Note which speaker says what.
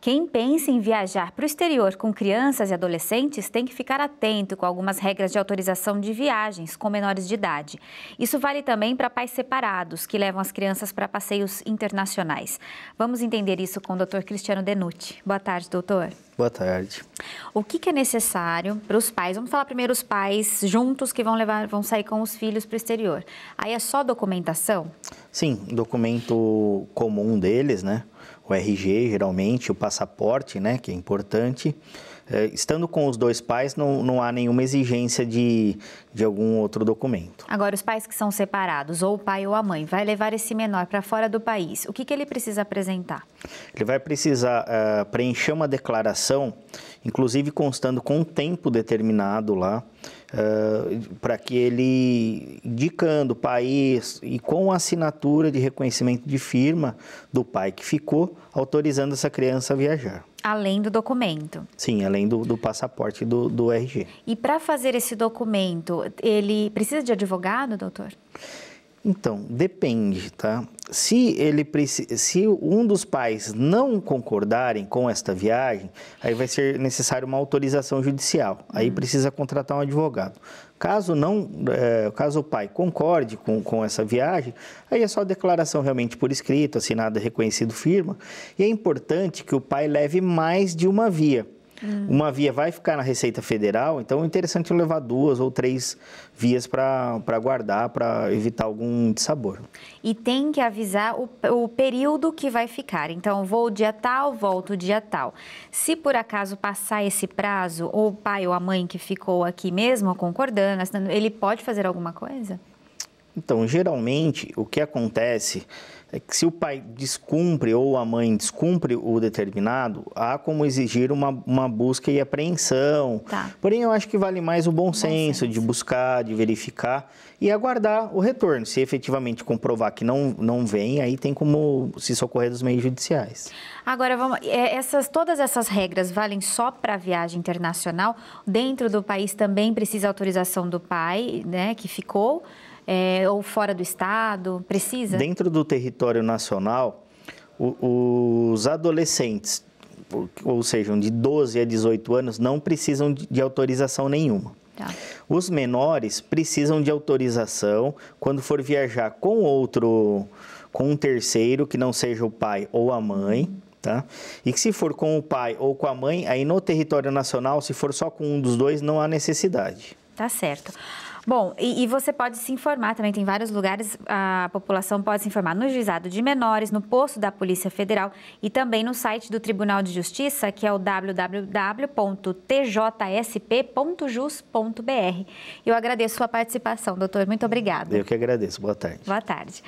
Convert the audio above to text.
Speaker 1: Quem pensa em viajar para o exterior com crianças e adolescentes tem que ficar atento com algumas regras de autorização de viagens com menores de idade. Isso vale também para pais separados que levam as crianças para passeios internacionais. Vamos entender isso com o Dr. Cristiano Denuti. Boa tarde, doutor.
Speaker 2: Boa tarde.
Speaker 1: O que, que é necessário para os pais? Vamos falar primeiro os pais juntos que vão levar, vão sair com os filhos para o exterior. Aí é só documentação?
Speaker 2: Sim, documento comum deles, né? o RG geralmente, o passaporte, né, que é importante. É, estando com os dois pais, não, não há nenhuma exigência de, de algum outro documento.
Speaker 1: Agora, os pais que são separados, ou o pai ou a mãe, vai levar esse menor para fora do país, o que, que ele precisa apresentar?
Speaker 2: Ele vai precisar uh, preencher uma declaração, inclusive constando com um tempo determinado lá, para que ele, indicando o país e com a assinatura de reconhecimento de firma do pai que ficou, autorizando essa criança a viajar.
Speaker 1: Além do documento.
Speaker 2: Sim, além do, do passaporte do, do RG.
Speaker 1: E para fazer esse documento, ele precisa de advogado, doutor? Sim.
Speaker 2: Então, depende, tá? Se, ele, se um dos pais não concordarem com esta viagem, aí vai ser necessário uma autorização judicial. Aí hum. precisa contratar um advogado. Caso não, é, caso o pai concorde com, com essa viagem, aí é só declaração realmente por escrito, assinada, reconhecido firma. E é importante que o pai leve mais de uma via Hum. Uma via vai ficar na Receita Federal, então é interessante levar duas ou três vias para guardar, para evitar algum dissabor.
Speaker 1: E tem que avisar o, o período que vai ficar. Então, vou dia tal, volto dia tal. Se por acaso passar esse prazo, ou o pai ou a mãe que ficou aqui mesmo concordando, ele pode fazer alguma coisa?
Speaker 2: Então, geralmente, o que acontece é que se o pai descumpre ou a mãe descumpre o determinado, há como exigir uma, uma busca e apreensão. Tá. Porém, eu acho que vale mais o bom, bom senso, senso, de buscar, de verificar e aguardar o retorno. Se efetivamente comprovar que não, não vem, aí tem como se socorrer dos meios judiciais.
Speaker 1: Agora, vamos, é, essas, todas essas regras valem só para viagem internacional? Dentro do país também precisa autorização do pai, né, que ficou? é, ou fora do estado? Precisa?
Speaker 2: Dentro do território nacional, o, os adolescentes, ou seja, de 12 a 18 anos, não precisam de autorização nenhuma. Tá. Os menores precisam de autorização quando for viajar com outro, com um terceiro que não seja o pai ou a mãe, tá? E que se for com o pai ou com a mãe, aí no território nacional, se for só com um dos dois, não há necessidade.
Speaker 1: Tá certo. Bom, e, e, você pode se informar também, tem vários lugares, a população pode se informar no juizado de menores, no posto da Polícia Federal e também no site do Tribunal de Justiça, que é o www.tjsp.jus.br. Eu agradeço sua participação, doutor, muito obrigada.
Speaker 2: Eu que agradeço, boa tarde.
Speaker 1: Boa tarde.